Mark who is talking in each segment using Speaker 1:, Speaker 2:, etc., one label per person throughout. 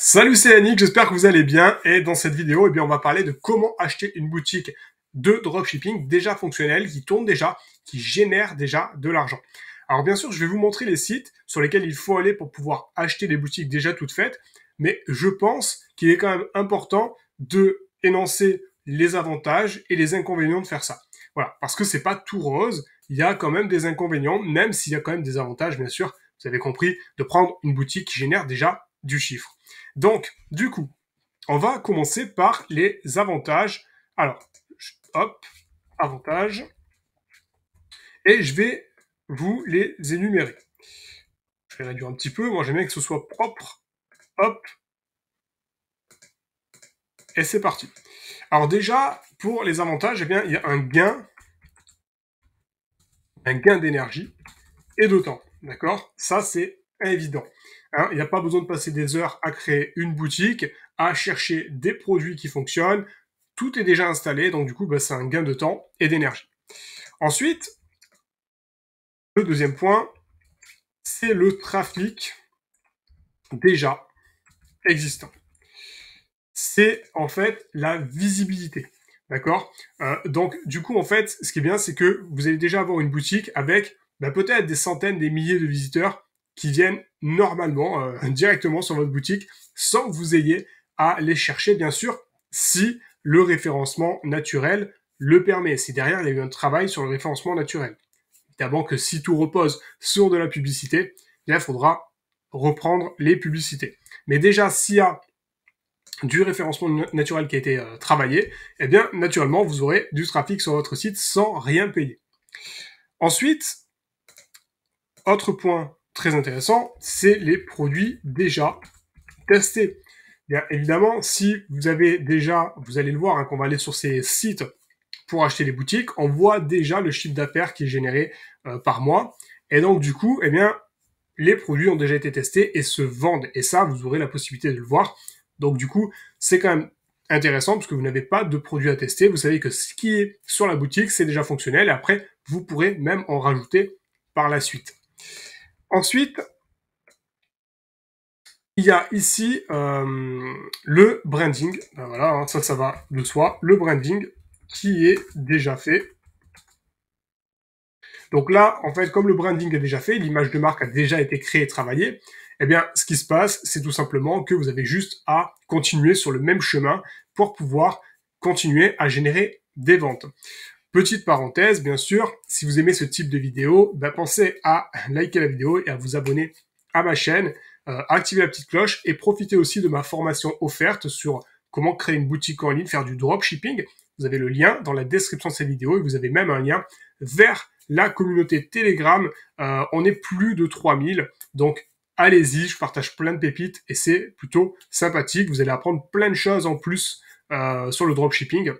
Speaker 1: Salut, c'est Yannick, j'espère que vous allez bien. Et dans cette vidéo, eh bien, on va parler de comment acheter une boutique de dropshipping déjà fonctionnelle, qui tourne déjà, qui génère déjà de l'argent. Alors bien sûr, je vais vous montrer les sites sur lesquels il faut aller pour pouvoir acheter des boutiques déjà toutes faites, mais je pense qu'il est quand même important de énoncer les avantages et les inconvénients de faire ça. Voilà, parce que c'est pas tout rose, il y a quand même des inconvénients, même s'il y a quand même des avantages, bien sûr, vous avez compris, de prendre une boutique qui génère déjà du chiffre. Donc, du coup, on va commencer par les avantages. Alors, hop, avantages. Et je vais vous les énumérer. Je vais réduire un petit peu. Moi, j'aime bien que ce soit propre. Hop. Et c'est parti. Alors déjà, pour les avantages, eh bien, il y a un gain, un gain d'énergie et de temps. D'accord Ça, c'est évident. Hein, il n'y a pas besoin de passer des heures à créer une boutique, à chercher des produits qui fonctionnent. Tout est déjà installé, donc du coup, bah, c'est un gain de temps et d'énergie. Ensuite, le deuxième point, c'est le trafic déjà existant. C'est en fait la visibilité. D'accord euh, Donc du coup, en fait, ce qui est bien, c'est que vous allez déjà avoir une boutique avec bah, peut-être des centaines, des milliers de visiteurs qui viennent normalement euh, directement sur votre boutique sans que vous ayez à les chercher, bien sûr, si le référencement naturel le permet, si derrière il y a eu un travail sur le référencement naturel. Évidemment que si tout repose sur de la publicité, eh il faudra reprendre les publicités. Mais déjà, s'il y a du référencement naturel qui a été euh, travaillé, eh bien, naturellement, vous aurez du trafic sur votre site sans rien payer. Ensuite, autre point très intéressant, c'est les produits déjà testés. Bien évidemment, si vous avez déjà, vous allez le voir, hein, qu'on va aller sur ces sites pour acheter les boutiques, on voit déjà le chiffre d'affaires qui est généré euh, par mois. Et donc du coup, eh bien, les produits ont déjà été testés et se vendent. Et ça, vous aurez la possibilité de le voir. Donc du coup, c'est quand même intéressant parce que vous n'avez pas de produits à tester. Vous savez que ce qui est sur la boutique, c'est déjà fonctionnel. Et après, vous pourrez même en rajouter par la suite. Ensuite, il y a ici euh, le branding. Ben voilà, hein, ça, ça va de soi. Le branding qui est déjà fait. Donc là, en fait, comme le branding est déjà fait, l'image de marque a déjà été créée et travaillée, eh bien, ce qui se passe, c'est tout simplement que vous avez juste à continuer sur le même chemin pour pouvoir continuer à générer des ventes. Petite parenthèse, bien sûr, si vous aimez ce type de vidéo, bah, pensez à liker la vidéo et à vous abonner à ma chaîne, euh, activer la petite cloche et profitez aussi de ma formation offerte sur comment créer une boutique en ligne, faire du dropshipping. Vous avez le lien dans la description de cette vidéo et vous avez même un lien vers la communauté Telegram. Euh, on est plus de 3000, donc allez-y, je partage plein de pépites et c'est plutôt sympathique. Vous allez apprendre plein de choses en plus euh, sur le dropshipping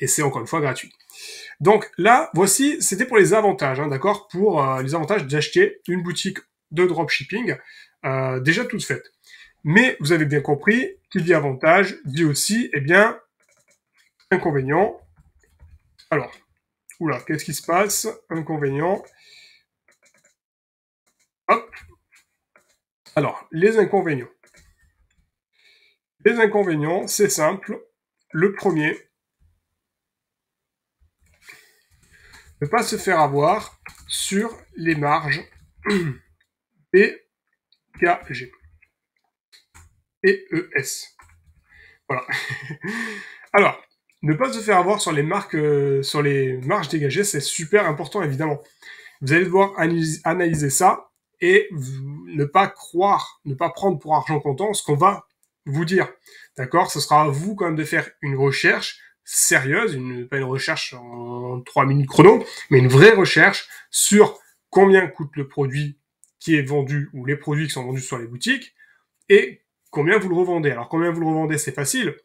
Speaker 1: et c'est encore une fois gratuit. Donc là, voici, c'était pour les avantages, hein, d'accord, pour euh, les avantages d'acheter une boutique de dropshipping euh, déjà toute faite. Mais vous avez bien compris qu'il dit avantage, dit aussi, et eh bien, inconvénient. Alors, oula, qu'est-ce qui se passe Inconvénient. Hop. Alors, les inconvénients. Les inconvénients, c'est simple. Le premier, ne pas se faire avoir sur les marges PKG. PES. Voilà. Alors, ne pas se faire avoir sur les marques, euh, sur les marges dégagées, c'est super important évidemment. Vous allez devoir analyser ça et ne pas croire, ne pas prendre pour argent comptant ce qu'on va vous dire. D'accord Ce sera à vous quand même de faire une recherche, sérieuse, une, pas une recherche en trois minutes chrono, mais une vraie recherche sur combien coûte le produit qui est vendu ou les produits qui sont vendus sur les boutiques et combien vous le revendez. Alors combien vous le revendez, c'est facile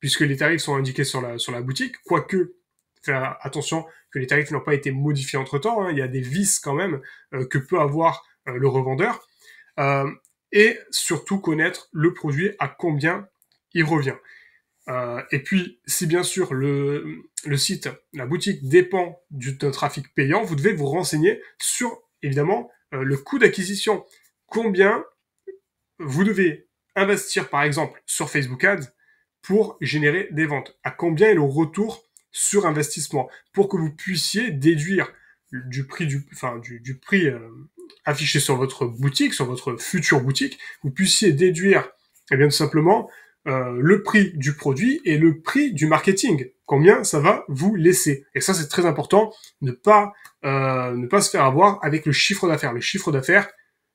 Speaker 1: puisque les tarifs sont indiqués sur la, sur la boutique, quoique faire attention que les tarifs n'ont pas été modifiés entre-temps, hein, il y a des vices quand même euh, que peut avoir euh, le revendeur, euh, et surtout connaître le produit à combien il revient. Euh, et puis, si bien sûr le, site, la boutique dépend du trafic payant, vous devez vous renseigner sur, évidemment, euh, le coût d'acquisition. Combien vous devez investir, par exemple, sur Facebook Ads pour générer des ventes À combien est le retour sur investissement Pour que vous puissiez déduire du prix, du, enfin, du, prix euh, affiché sur votre boutique, sur votre future boutique, vous puissiez déduire, eh bien, tout simplement, euh, le prix du produit et le prix du marketing. Combien ça va vous laisser Et ça, c'est très important. Ne pas euh, ne pas se faire avoir avec le chiffre d'affaires. Le chiffre d'affaires,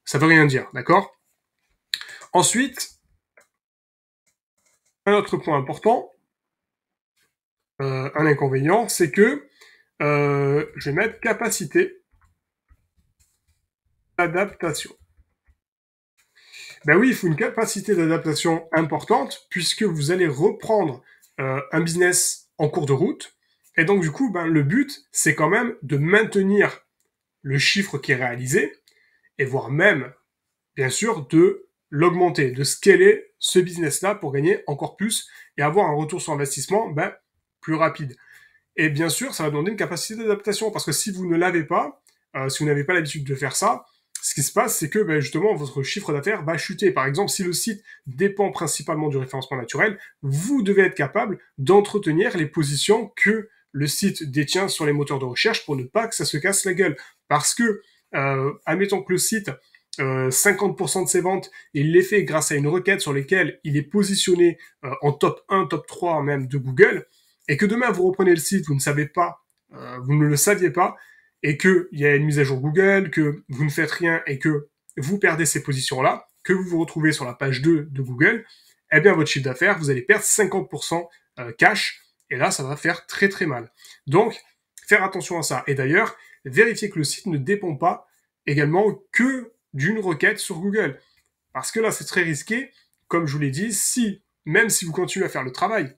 Speaker 1: ça veut rien dire, d'accord Ensuite, un autre point important, euh, un inconvénient, c'est que je vais mettre capacité d'adaptation. Ben oui, il faut une capacité d'adaptation importante puisque vous allez reprendre euh, un business en cours de route. Et donc, du coup, ben, le but, c'est quand même de maintenir le chiffre qui est réalisé et voire même, bien sûr, de l'augmenter, de scaler ce business-là pour gagner encore plus et avoir un retour sur investissement ben, plus rapide. Et bien sûr, ça va demander une capacité d'adaptation parce que si vous ne l'avez pas, euh, si vous n'avez pas l'habitude de faire ça, ce qui se passe, c'est que ben, justement votre chiffre d'affaires va chuter. Par exemple, si le site dépend principalement du référencement naturel, vous devez être capable d'entretenir les positions que le site détient sur les moteurs de recherche pour ne pas que ça se casse la gueule. Parce que, euh, admettons que le site, 50% euh, de ses ventes, il les fait grâce à une requête sur laquelle il est positionné euh, en top 1, top 3 même de Google, et que demain vous reprenez le site, vous ne savez pas, vous ne le saviez pas, et qu'il y a une mise à jour Google, que vous ne faites rien et que vous perdez ces positions-là, que vous vous retrouvez sur la page 2 de Google, eh bien votre chiffre d'affaires, vous allez perdre 50% euh, cash, et là, ça va faire très très mal. Donc, faire attention à ça. Et d'ailleurs, vérifiez que le site ne dépend pas également que d'une requête sur Google. Parce que là, c'est très risqué. Comme je vous l'ai dit, si, même si vous continuez à faire le travail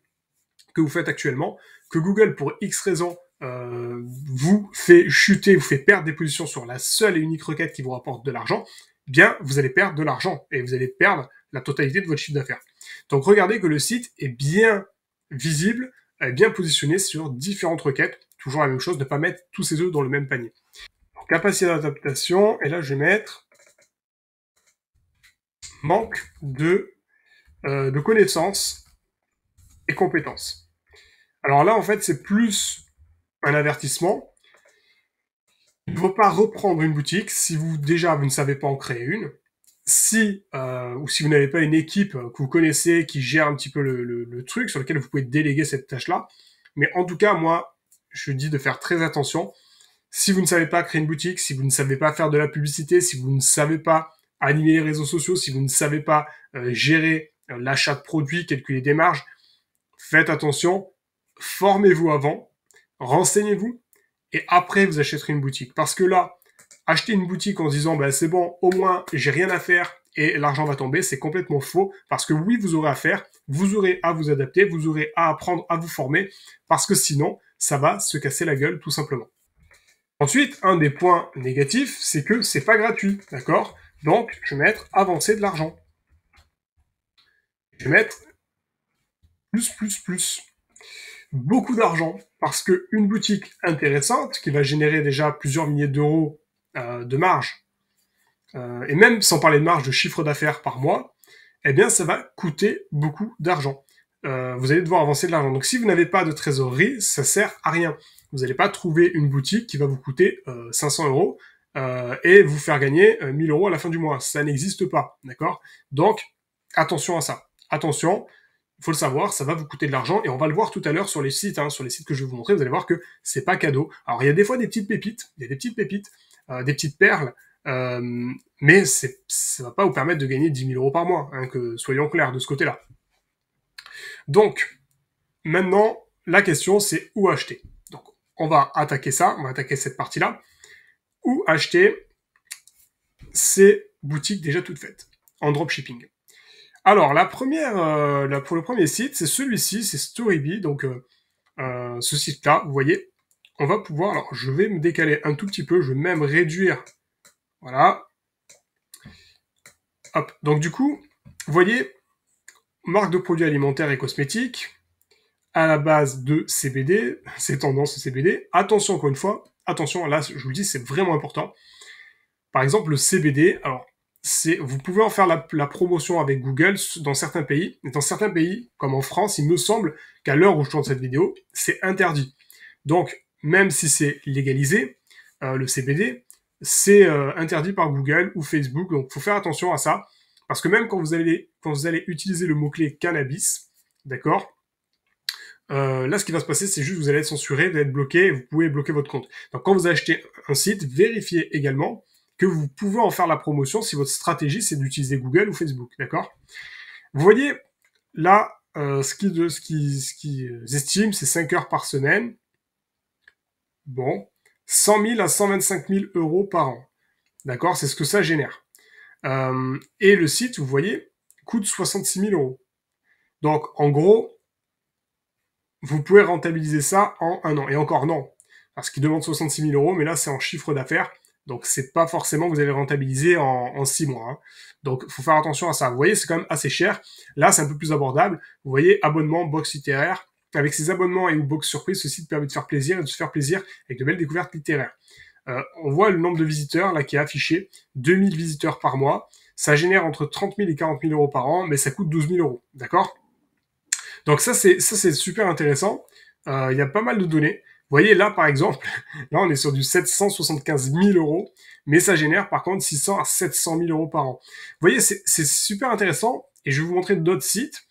Speaker 1: que vous faites actuellement, que Google, pour X raisons, vous fait chuter, vous fait perdre des positions sur la seule et unique requête qui vous rapporte de l'argent, eh bien vous allez perdre de l'argent et vous allez perdre la totalité de votre chiffre d'affaires. Donc regardez que le site est bien visible, euh, bien positionné sur différentes requêtes. Toujours la même chose, ne pas mettre tous ses œufs dans le même panier. capacité d'adaptation, et là je vais mettre manque de, euh, de connaissances et compétences. Alors là, en fait, c'est plus un avertissement. Il ne faut pas reprendre une boutique si vous déjà vous ne savez pas en créer une. Si euh, ou si vous n'avez pas une équipe que vous connaissez qui gère un petit peu le, truc sur lequel vous pouvez déléguer cette tâche-là. Mais en tout cas, moi, je dis de faire très attention. Si vous ne savez pas créer une boutique, si vous ne savez pas faire de la publicité, si vous ne savez pas animer les réseaux sociaux, si vous ne savez pas euh, gérer euh, l'achat de produits, calculer des marges, faites attention, formez-vous avant, renseignez-vous et après vous achèterez une boutique. Parce que là, acheter une boutique en disant bah, c'est bon, au moins j'ai rien à faire et l'argent va tomber, c'est complètement faux. Parce que oui, vous aurez à faire, vous aurez à vous adapter, vous aurez à apprendre à vous former, parce que sinon, ça va se casser la gueule tout simplement. Ensuite, un des points négatifs, c'est que c'est pas gratuit, d'accord Donc, je vais mettre avancer de l'argent. Je vais mettre plus, plus, plus. Beaucoup d'argent parce que boutique intéressante qui va générer déjà plusieurs milliers d'euros euh, de marge, euh, et même sans parler de marge de chiffre d'affaires par mois, eh bien ça va coûter beaucoup d'argent. Euh, vous allez devoir avancer de l'argent. Donc si vous n'avez pas de trésorerie, ça sert à rien. Vous n'allez pas trouver une boutique qui va vous coûter 500 euros et vous faire gagner 1000 euros à la fin du mois. Ça n'existe pas, d'accord Donc attention à ça. Attention, faut le savoir, ça va vous coûter de l'argent et on va le voir tout à l'heure sur les sites, hein, sur les sites que je vais vous montrer. Vous allez voir que c'est pas cadeau. Alors il y a des fois des petites pépites, des petites pépites, euh, des petites perles, euh, mais ça va pas vous permettre de gagner 10 000 euros par mois. Hein, que soyons clairs de ce côté-là. Donc maintenant, la question c'est où acheter. Donc on va attaquer ça, on va attaquer cette partie-là. Où acheter ces boutiques déjà toutes faites en dropshipping. Alors, la première, euh, pour le premier site, c'est celui-ci, c'est Storybee. Donc, euh, euh, ce site-là, vous voyez, on va pouvoir... Alors, je vais me décaler un tout petit peu, je vais même réduire. Voilà. Hop. Donc, du coup, vous voyez, marque de produits alimentaires et cosmétiques, à la base de CBD, tendance, tendances CBD. Attention, encore une fois, attention, là, je vous le dis, c'est vraiment important. Par exemple, le CBD, alors, c'est vous pouvez en faire la, promotion avec Google dans certains pays. Mais dans certains pays, comme en France, il me semble qu'à l'heure où je tourne cette vidéo, c'est interdit. Donc, même si c'est légalisé, euh, le CBD, c'est euh, interdit par Google ou Facebook. Donc, faut faire attention à ça. Parce que même quand vous allez, quand vous allez utiliser le mot-clé cannabis, d'accord euh, là, ce qui va se passer, c'est juste que vous allez être censuré, vous allez être bloqué, vous pouvez bloquer votre compte. Donc, quand vous achetez un site, vérifiez également que vous pouvez en faire la promotion si votre stratégie c'est d'utiliser Google ou Facebook, d'accord Vous voyez, là, euh, ce qu'ils ce qui, ce qui euh, estiment, c'est 5 heures par semaine. Bon, 100 000 à 125 000 euros par an, d'accord C'est ce que ça génère. Euh, et le site, vous voyez, coûte 66 000 euros. Donc, en gros, vous pouvez rentabiliser ça en un an. Et encore non, parce qu'ils demande 66 000 euros, mais là, c'est en chiffre d'affaires. Donc c'est pas forcément que vous allez rentabiliser en, en six mois. Donc, hein. Donc faut faire attention à ça. Vous voyez, c'est quand même assez cher. Là, c'est un peu plus abordable. Vous voyez, abonnement, box littéraire. Avec ces abonnements et ou box surprise, ce site permet de faire plaisir et de se faire plaisir avec de belles découvertes littéraires. Euh, on voit le nombre de visiteurs là qui est affiché, 2000 visiteurs par mois. Ça génère entre 30 000 et 40 000 euros par an, mais ça coûte 12 000 euros. D'accord Donc ça c'est ça c'est super intéressant. Euh, il y a pas mal de données voyez, là, par exemple, là, on est sur du 775 000 euros, mais ça génère par contre 600 à 700 000 euros par an. Vous voyez, c'est super intéressant et je vais vous montrer d'autres sites.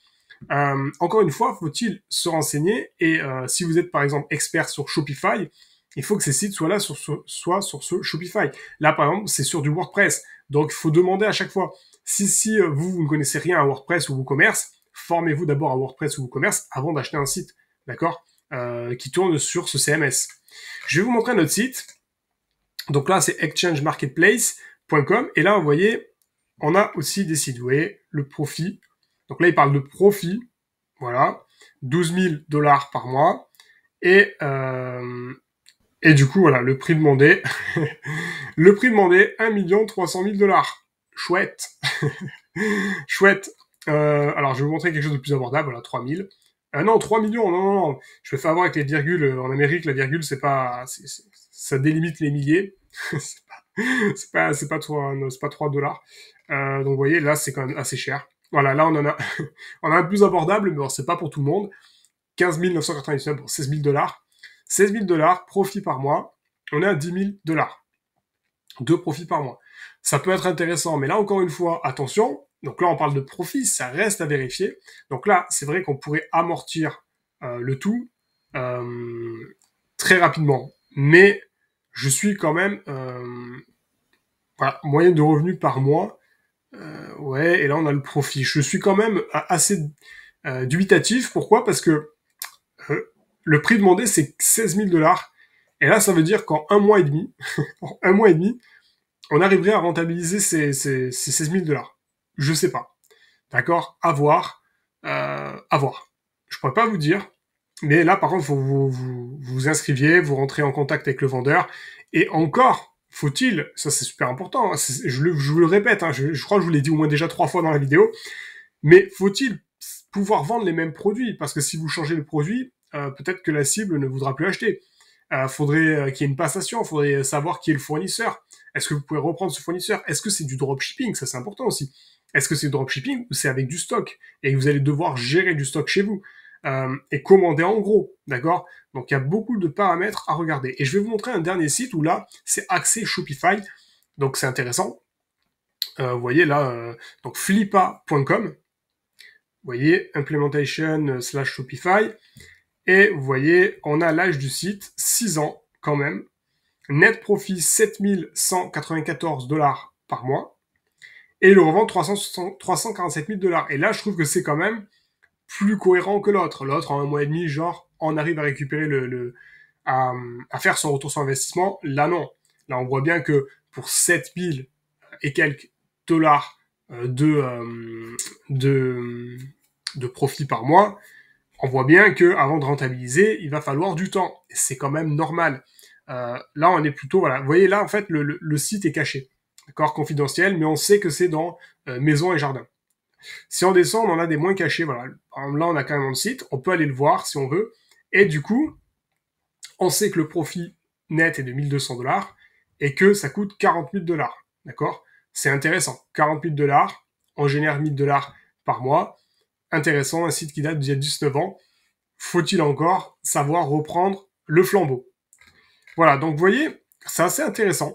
Speaker 1: Euh, encore une fois, faut-il se renseigner et euh, si vous êtes par exemple expert sur Shopify, il faut que ces sites soient là sur ce, soit sur ce Shopify. Là, par exemple, c'est sur du WordPress. Donc, il faut demander à chaque fois. Si, si euh, vous, vous ne connaissez rien à WordPress ou WooCommerce, formez-vous d'abord à WordPress ou WooCommerce avant d'acheter un site. D'accord euh, qui tourne sur ce CMS. Je vais vous montrer notre site. Donc là, c'est exchangemarketplace.com. Et là, vous voyez, on a aussi décidé le profit. Donc là, il parle de profit. Voilà. 12 000 dollars par mois. Et, euh, et du coup, voilà, le prix demandé. le prix demandé, 1 300 000 dollars. Chouette. Chouette. Euh, alors, je vais vous montrer quelque chose de plus abordable. Voilà, 3 000. Ah non, 3 millions, non, non, non. Je vais faire voir avec les virgules. Euh, en Amérique, la virgule, c'est pas, ça délimite les milliers. c'est pas, c'est pas, 3, c'est pas 3 dollars. Euh, donc, vous voyez, là, c'est quand même assez cher. Voilà, là, on en a, on a un plus abordable, mais c'est pas pour tout le monde. 15 999 pour 16 000 dollars. 16 000 dollars, profit par mois. On est à 10 000 dollars. Deux profits par mois. Ça peut être intéressant, mais là, encore une fois, attention, donc là, on parle de profit, ça reste à vérifier. Donc là, c'est vrai qu'on pourrait amortir euh, le tout euh, très rapidement. Mais je suis quand même euh, moyenne de revenus par mois. Euh, ouais, et là on a le profit. Je suis quand même assez dubitatif. Pourquoi Parce que le prix demandé c'est 16 000 dollars. Et là, ça veut dire qu'en un mois et demi, un mois et demi, on arriverait à rentabiliser ces, ces 16 000 dollars. Je sais pas. D'accord À voir. Euh, à voir. Je pourrais pas vous dire. Mais là, par contre, vous, vous vous inscriviez, vous rentrez en contact avec le vendeur. Et encore, faut-il, ça c'est super important, hein, je, je, vous le répète, hein, je, crois que je vous l'ai dit au moins déjà trois fois dans la vidéo, mais faut-il pouvoir vendre les mêmes produits Parce que si vous changez le produit, euh, peut-être que la cible ne voudra plus acheter. Euh, faudrait euh, qu'il y ait une passation, faudrait savoir qui est le fournisseur. Est-ce que vous pouvez reprendre ce fournisseur Est-ce que c'est du dropshipping Ça c'est important aussi. Est-ce que c'est dropshipping ou c'est avec du stock Et vous allez devoir gérer du stock chez vous euh, et commander en gros, d'accord Donc il y a beaucoup de paramètres à regarder. Et je vais vous montrer un dernier site où là, c'est accès Shopify, donc c'est intéressant. Euh, vous voyez là, euh, donc flippa.com, vous voyez, implementation slash Shopify, et vous voyez, on a l'âge du site, 6 ans quand même, net profit 7194 dollars par mois, et le revend 347 000 dollars. Et là, je trouve que c'est quand même plus cohérent que l'autre. L'autre, en un mois et demi, genre, on arrive à récupérer le, à, faire son retour sur investissement. Là, non. Là, on voit bien que pour 7 000 et quelques dollars euh, de, euh, de, de profit par mois, on voit bien que avant de rentabiliser, il va falloir du temps. C'est quand même normal. Euh, là, on est plutôt, voilà. Vous voyez, là, en fait, le site est caché. D'accord Confidentiel, mais on sait que c'est dans euh, maison et jardin. Si on descend, on en a des moins cachés. Voilà. Là, on a quand même le site. On peut aller le voir si on veut. Et du coup, on sait que le profit net est de 1200 dollars et que ça coûte 48 dollars. D'accord C'est intéressant. 48 dollars, on génère 1000 dollars par mois. Intéressant, un site qui date d'il y a 19 ans. Faut-il encore savoir reprendre le flambeau Voilà, donc vous voyez, c'est assez intéressant.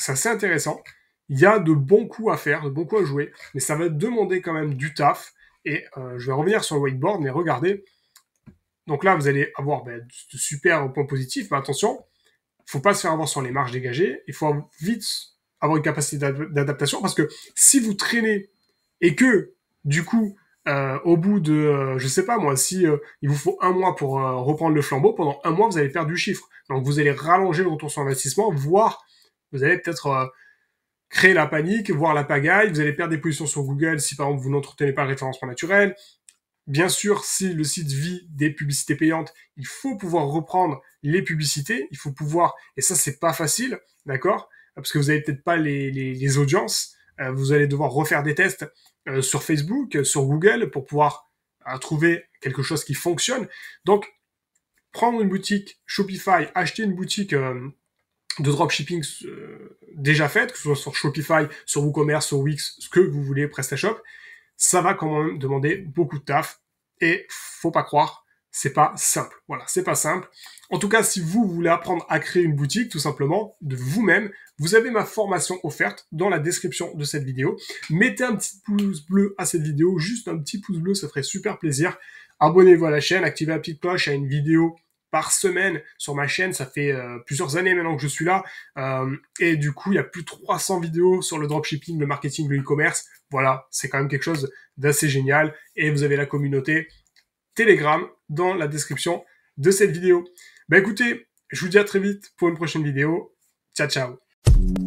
Speaker 1: C'est assez intéressant il y a de bons coups à faire, de bons coups à jouer, mais ça va demander quand même du taf. Et euh, je vais revenir sur le whiteboard, mais regardez. Donc là, vous allez avoir ben, de super points positifs, mais attention, il faut pas se faire avoir sur les marges dégagées. Il faut vite avoir une capacité d'adaptation parce que si vous traînez et que du coup euh, au bout de, Je euh, je sais pas moi, si il vous faut un mois pour reprendre le flambeau, pendant un mois vous allez perdre du chiffre. Donc vous allez rallonger le retour sur investissement, voire vous allez peut-être créer la panique, voir la pagaille. Vous allez perdre des positions sur Google si par exemple vous n'entretenez pas le référencement naturel. Bien sûr, si le site vit des publicités payantes, il faut pouvoir reprendre les publicités. Il faut pouvoir, et ça c'est pas facile, d'accord, parce que vous n'avez peut-être pas les, les, audiences. Euh, vous allez devoir refaire des tests euh, sur Facebook, euh, sur Google, pour pouvoir trouver quelque chose qui fonctionne. Donc, prendre une boutique Shopify, acheter une boutique de dropshipping déjà faites, que ce soit sur Shopify, sur WooCommerce, sur Wix, ce que vous voulez, PrestaShop, ça va quand même demander beaucoup de taf. Et faut pas croire, c'est pas simple. Voilà, c'est pas simple. En tout cas, si vous voulez apprendre à créer une boutique, tout simplement, de vous-même, vous avez ma formation offerte dans la description de cette vidéo. Mettez un petit pouce bleu à cette vidéo, juste un petit pouce bleu, ça ferait super plaisir. Abonnez-vous à la chaîne, activez la petite cloche à une vidéo par semaine sur ma chaîne. Ça fait euh, plusieurs années maintenant que je suis là. Euh, et du coup, il y a plus de 300 vidéos sur le dropshipping, le marketing, le e-commerce. Voilà, c'est quand même quelque chose d'assez génial. Et vous avez la communauté Telegram dans la description de cette vidéo. Bah écoutez, je vous dis à très vite pour une prochaine vidéo. Ciao, ciao